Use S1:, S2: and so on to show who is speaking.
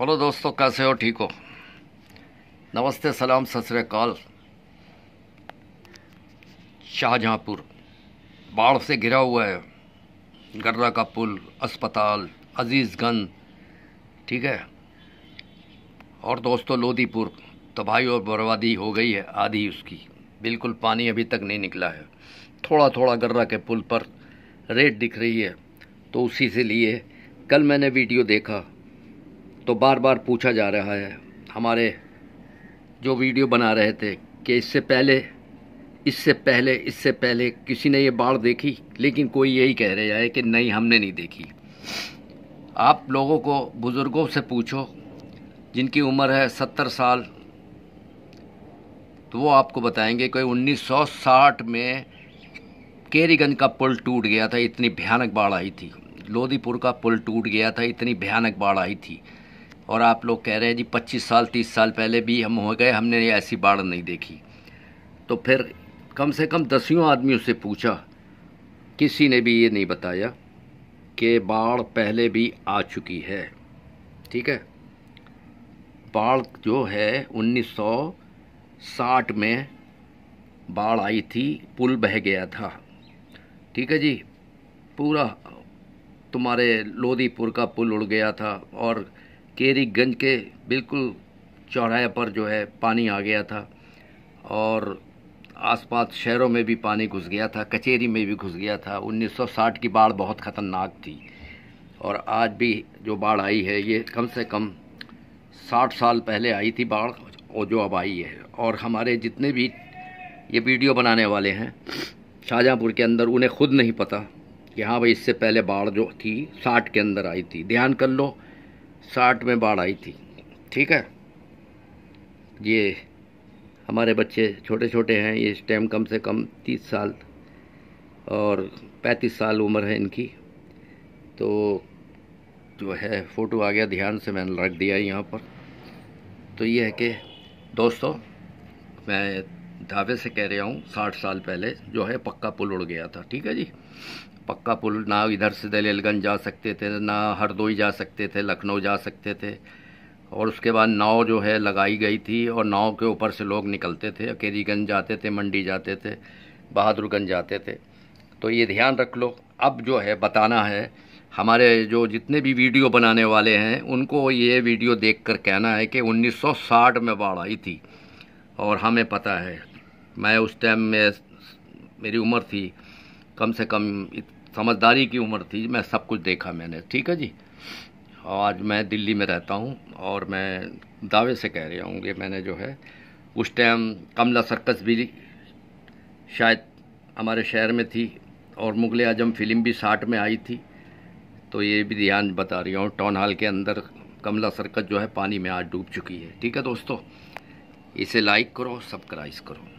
S1: hello दोस्तों कैसे हो ठीक हो नमस्ते सलाम सतरकाल शाहजहाँपुर बाढ़ से घिरा हुआ है गर्रा का पुल अस्पताल अजीज़गंज ठीक है और दोस्तों लोधीपुर तबाही और बर्बादी हो गई है आधी उसकी बिल्कुल पानी अभी तक नहीं निकला है थोड़ा थोड़ा गर्रा के पुल पर रेड दिख रही है तो उसी से लिए कल मैंने वीडियो देखा तो बार बार पूछा जा रहा है हमारे जो वीडियो बना रहे थे कि इससे पहले इससे पहले इससे पहले किसी ने ये बाढ़ देखी लेकिन कोई यही कह रहा है कि नहीं हमने नहीं देखी आप लोगों को बुज़ुर्गों से पूछो जिनकी उम्र है सत्तर साल तो वो आपको बताएंगे कोई 1960 में केरीगंज का पुल टूट गया था इतनी भयानक बाढ़ आई थी लोधीपुर का पुल टूट गया था इतनी भयानक बाढ़ आई थी और आप लोग कह रहे हैं जी पच्चीस साल तीस साल पहले भी हम हो गए हमने ऐसी बाढ़ नहीं देखी तो फिर कम से कम दसियों आदमियों से पूछा किसी ने भी ये नहीं बताया कि बाढ़ पहले भी आ चुकी है ठीक है बाढ़ जो है 1960 में बाढ़ आई थी पुल बह गया था ठीक है जी पूरा तुम्हारे लोधीपुर का पुल उड़ गया था और केरीगंज के बिल्कुल चौराहे पर जो है पानी आ गया था और आसपास शहरों में भी पानी घुस गया था कचेरी में भी घुस गया था 1960 की बाढ़ बहुत ख़तरनाक थी और आज भी जो बाढ़ आई है ये कम से कम 60 साल पहले आई थी बाढ़ और जो अब आई है और हमारे जितने भी ये वीडियो बनाने वाले हैं शाहजहाँपुर के अंदर उन्हें खुद नहीं पता कि हाँ भाई इससे पहले बाढ़ जो थी साठ के अंदर आई थी ध्यान कर लो साठ में बाढ़ आई थी ठीक है ये हमारे बच्चे छोटे छोटे हैं ये इस टाइम कम से कम तीस साल और पैंतीस साल उम्र है इनकी तो जो है फ़ोटो आ गया ध्यान से मैंने रख दिया यहाँ पर तो ये है कि दोस्तों मैं धावे से कह रहा हूँ साठ साल पहले जो है पक्का पुल उड़ गया था ठीक है जी पक्का पुल ना इधर से दलेलगंज जा सकते थे ना हरदोई जा सकते थे लखनऊ जा सकते थे और उसके बाद नाव जो है लगाई गई थी और नाव के ऊपर से लोग निकलते थे अकेरीगंज जाते थे मंडी जाते थे बहादुरगंज जाते थे तो ये ध्यान रख लो अब जो है बताना है हमारे जो जितने भी वीडियो बनाने वाले हैं उनको ये वीडियो देखकर कहना है कि 1960 में बाढ़ आई थी और हमें पता है मैं उस टाइम में मेरी उम्र थी कम से कम समझदारी की उम्र थी मैं सब कुछ देखा मैंने ठीक है जी आज मैं दिल्ली में रहता हूँ और मैं दावे से कह रहा हूँ कि मैंने जो है उस टाइम कमला सर्कस भी शायद हमारे शहर में थी और मुगले आजम फिल्म भी साठ में आई थी तो ये भी ध्यान बता रही हूँ टाउन हॉल के अंदर कमला सर्कस जो है पानी में आज डूब चुकी है ठीक है दोस्तों इसे लाइक करो सब्सक्राइब करो